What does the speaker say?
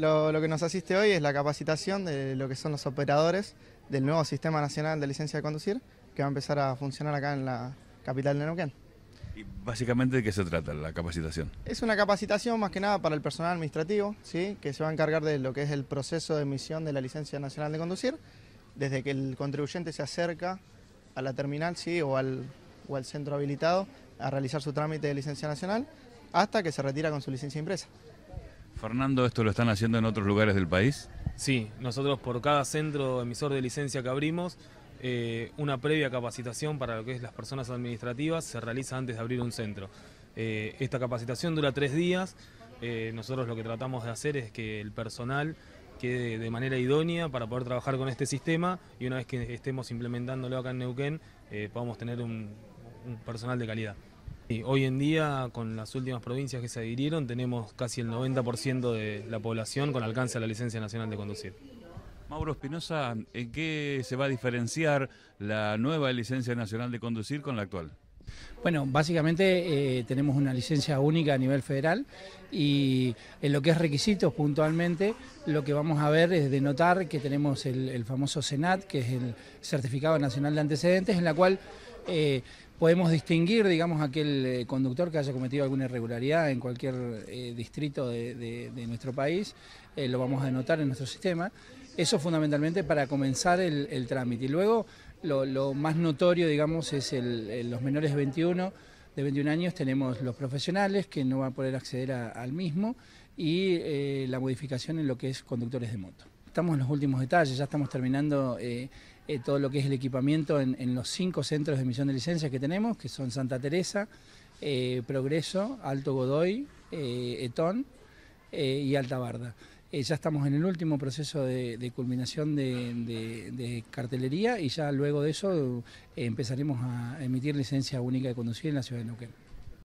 Lo, que nos asiste hoy es la capacitación de lo que son los operadores del nuevo Sistema Nacional de Licencia de Conducir, que va a empezar a funcionar acá en la capital de Neuquén. ¿Y básicamente de qué se trata la capacitación? Es una capacitación más que nada para el personal administrativo, ¿sí? que se va a encargar de lo que es el proceso de emisión de la Licencia Nacional de Conducir, desde que el contribuyente se acerca a la terminal ¿sí? o, al, o al centro habilitado a realizar su trámite de licencia nacional, hasta que se retira con su licencia impresa. Fernando, ¿esto lo están haciendo en otros lugares del país? Sí, nosotros por cada centro emisor de licencia que abrimos, eh, una previa capacitación para lo que es las personas administrativas se realiza antes de abrir un centro. Eh, esta capacitación dura tres días. Eh, nosotros lo que tratamos de hacer es que el personal quede de manera idónea para poder trabajar con este sistema y una vez que estemos implementándolo acá en Neuquén, podamos tener un personal de calidad hoy en día, con las últimas provincias que se adhirieron, tenemos casi el 90% de la población con alcance a la licencia nacional de conducir. Mauro Espinosa, ¿en qué se va a diferenciar la nueva licencia nacional de conducir con la actual? Bueno, básicamente eh, tenemos una licencia única a nivel federal y en lo que es requisitos puntualmente, lo que vamos a ver es denotar que tenemos el, el famoso CENAT, que es el Certificado Nacional de Antecedentes, en la cual eh, podemos distinguir, digamos, aquel eh, conductor que haya cometido alguna irregularidad en cualquier eh, distrito de, nuestro país, lo vamos a denotar en nuestro sistema. Eso fundamentalmente para comenzar el, trámite. Y luego lo, más notorio, digamos, es los menores de 21, de 21 años tenemos los profesionales que no van a poder acceder al mismo y la modificación en lo que es conductores de moto estamos en los últimos detalles, ya estamos terminando eh, eh, todo lo que es el equipamiento en, los cinco centros de emisión de licencias que tenemos, que son Santa Teresa, eh, Progreso, Alto Godoy, Etón y Alta Barda. ya estamos en el último proceso de, culminación de, cartelería y ya luego de eso empezaremos a emitir licencia única de conducir en la ciudad de Neuquén.